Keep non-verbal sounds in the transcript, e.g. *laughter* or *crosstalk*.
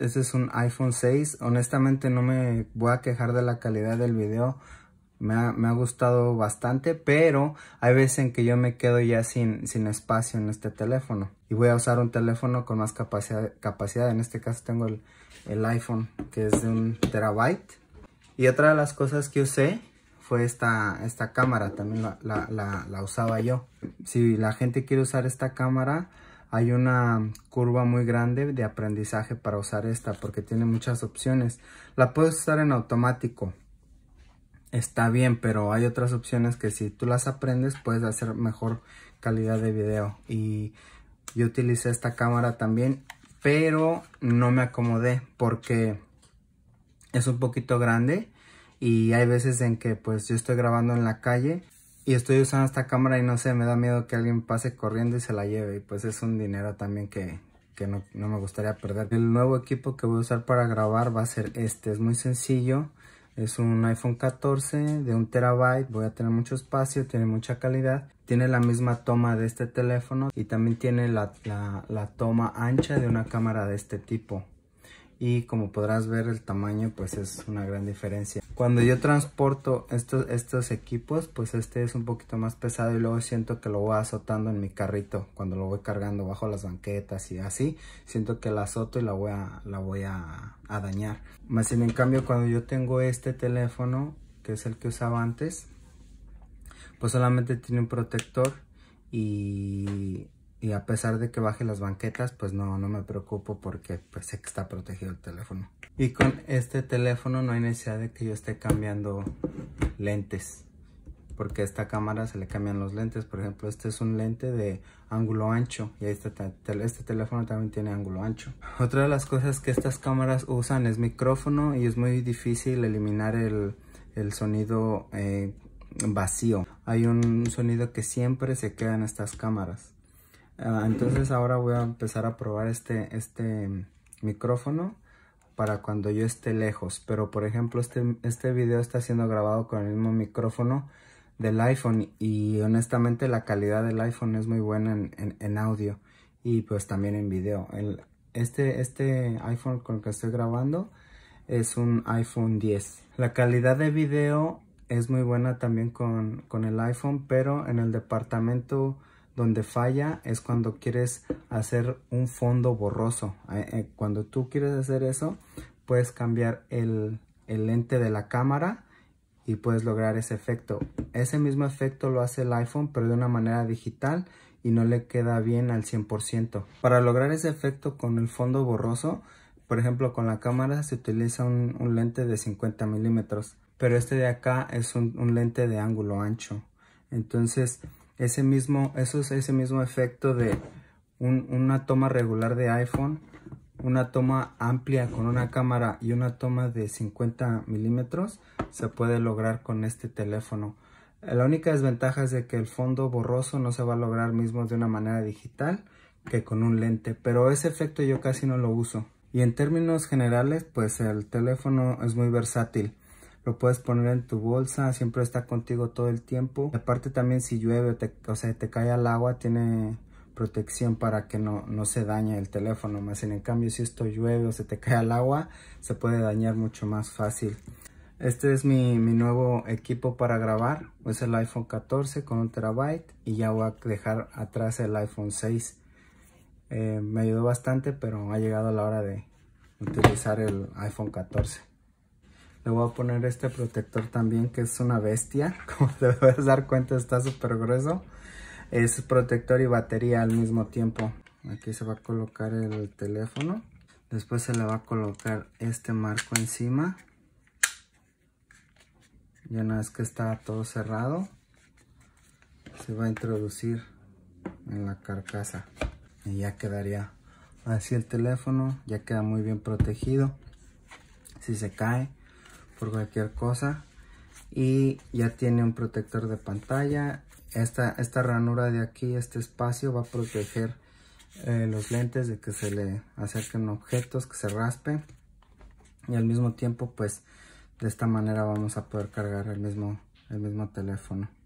este es un iPhone 6. Honestamente no me voy a quejar de la calidad del video. Me ha, gustado bastante, pero hay veces en que yo me quedo ya sin, espacio en este teléfono. Y voy a usar un teléfono con más capacidad. En este caso tengo el, iPhone que es de un terabyte. Y otra de las cosas que usé fue esta, cámara. También la usaba yo. Si la gente quiere usar esta cámara, hay una curva muy grande de aprendizaje para usar esta porque tiene muchas opciones. La puedes usar en automático. Está bien, pero hay otras opciones que si tú las aprendes puedes hacer mejor calidad de video. Y yo utilicé esta cámara también, pero no me acomodé porque es un poquito grande. Y hay veces en que pues yo estoy grabando en la calle y estoy usando esta cámara y no sé, me da miedo que alguien pase corriendo y se la lleve. Y pues es un dinero también que, no, me gustaría perder. El nuevo equipo que voy a usar para grabar va a ser este. Es muy sencillo. Es un iPhone 14 de un terabyte. Voy a tener mucho espacio, tiene mucha calidad. Tiene la misma toma de este teléfono y también tiene la, la toma ancha de una cámara de este tipo y como podrás ver el tamaño pues es una gran diferencia cuando yo transporto estos, estos equipos pues este es un poquito más pesado y luego siento que lo voy azotando en mi carrito cuando lo voy cargando bajo las banquetas y así siento que la azoto y la voy a, la voy a, dañar más en cambio cuando yo tengo este teléfono que es el que usaba antes pues solamente tiene un protector y y a pesar de que baje las banquetas pues no, no me preocupo porque pues sé que está protegido el teléfono. Y con este teléfono no hay necesidad de que yo esté cambiando lentes porque a esta cámara se le cambian los lentes. Por ejemplo, este es un lente de ángulo ancho y este, este teléfono también tiene ángulo ancho. Otra de las cosas que estas cámaras usan es micrófono y es muy difícil eliminar el, el sonido eh, vacío. Hay un sonido que siempre se queda en estas cámaras. Ah, entonces ahora voy a empezar a probar este, este micrófono para cuando yo esté lejos. Pero por ejemplo, este, este video está siendo grabado con el mismo micrófono del iPhone y honestamente la calidad del iPhone es muy buena en, audio y pues también en video. El, este, este iPhone con el que estoy grabando es un iPhone 10. La calidad de video es muy buena también con, con el iPhone, pero en el departamento donde falla es cuando quieres hacer un fondo borroso. Eh, eh, cuando tú quieres hacer eso, puedes cambiar el, lente de la cámara y puedes lograr ese efecto. Ese mismo efecto lo hace el iPhone, pero de una manera digital y no le queda bien al 100%. Para lograr ese efecto con el fondo borroso, por ejemplo, con la cámara se utiliza un, lente de 50 milímetros, pero este de acá es un, un lente de ángulo ancho. Entonces, ese mismo, eso es ese mismo efecto de una toma regular de iPhone, una toma amplia con una cámara y una toma de 50 milímetros se puede lograr con este teléfono. La única desventaja es de que el fondo borroso no se va a lograr mismo de una manera digital que con un lente, pero ese efecto yo casi no lo uso. Y en términos generales, pues el teléfono es muy versátil lo puedes poner en tu bolsa, siempre está contigo todo el tiempo. aparte también si llueve o, te, te cae al agua, tiene protección para que no, se dañe el teléfono más en cambio si esto llueve o se te cae al agua se puede dañar mucho más fácil este es mi, nuevo equipo para grabar es el iPhone 14 con un terabyte y ya voy a dejar atrás el iPhone 6 eh, me ayudó bastante pero ha llegado la hora de utilizar el iPhone 14 le voy a poner este protector también que es una bestia. *laughs* Como te puedes dar cuenta está súper grueso. Es protector y batería al mismo tiempo. Aquí se va a colocar el teléfono. Después se le va a colocar este marco encima. Ya una vez que está todo cerrado, se va a introducir en la carcasa. Y ya quedaría así el teléfono. Ya queda muy bien protegido. Si se cae, por cualquier cosa y ya tiene un protector de pantalla esta, esta ranura de aquí este espacio va a proteger eh, los lentes de que se le acerquen objetos que se raspen y al mismo tiempo pues de esta manera vamos a poder cargar el mismo el mismo teléfono